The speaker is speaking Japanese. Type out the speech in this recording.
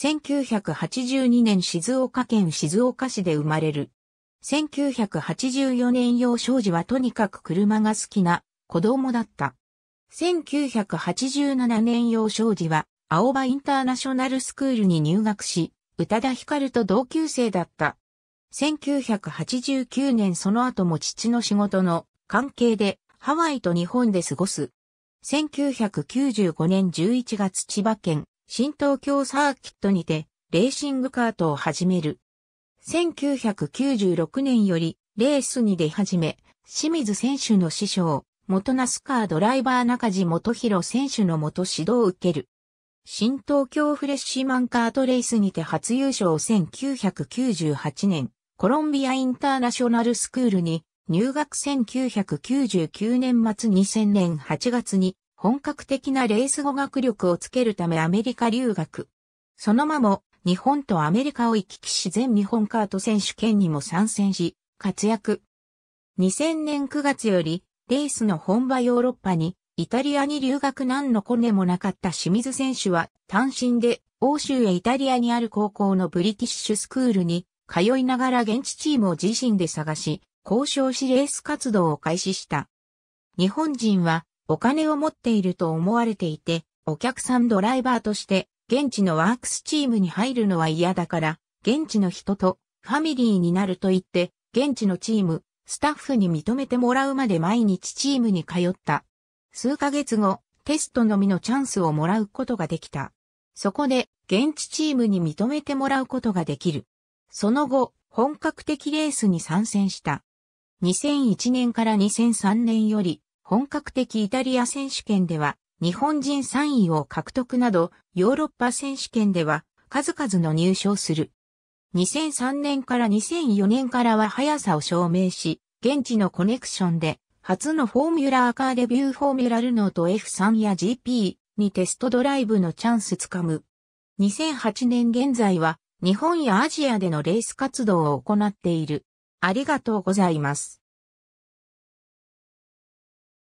1982年静岡県静岡市で生まれる。1984年幼少時はとにかく車が好きな子供だった。1987年幼少時は青葉インターナショナルスクールに入学し、宇多田ヒカルと同級生だった。1989年その後も父の仕事の関係でハワイと日本で過ごす。1995年11月千葉県新東京サーキットにて、レーシングカートを始める。1996年より、レースに出始め、清水選手の師匠、元ナスカードライバー中地元弘選手の元指導を受ける。新東京フレッシュマンカートレースにて初優勝1998年、コロンビアインターナショナルスクールに入学1999年末2000年8月に本格的なレース語学力をつけるためアメリカ留学。そのまま、日本とアメリカを行き来し全日本カート選手権にも参戦し、活躍。2000年9月より、レースの本場ヨーロッパに、イタリアに留学何のコネもなかった清水選手は、単身で、欧州へイタリアにある高校のブリティッシュスクールに、通いながら現地チームを自身で探し、交渉しレース活動を開始した。日本人は、お金を持っていると思われていて、お客さんドライバーとして、現地のワークスチームに入るのは嫌だから、現地の人とファミリーになると言って、現地のチーム、スタッフに認めてもらうまで毎日チームに通った。数ヶ月後、テストのみのチャンスをもらうことができた。そこで、現地チームに認めてもらうことができる。その後、本格的レースに参戦した。2001年から2003年より、本格的イタリア選手権では、日本人3位を獲得など、ヨーロッパ選手権では、数々の入賞する。2003年から2004年からは速さを証明し、現地のコネクションで、初のフォーミュラーカーデビューフォーミュラルノート F3 や GP にテストドライブのチャンスつかむ。2008年現在は、日本やアジアでのレース活動を行っている。ありがとうございます。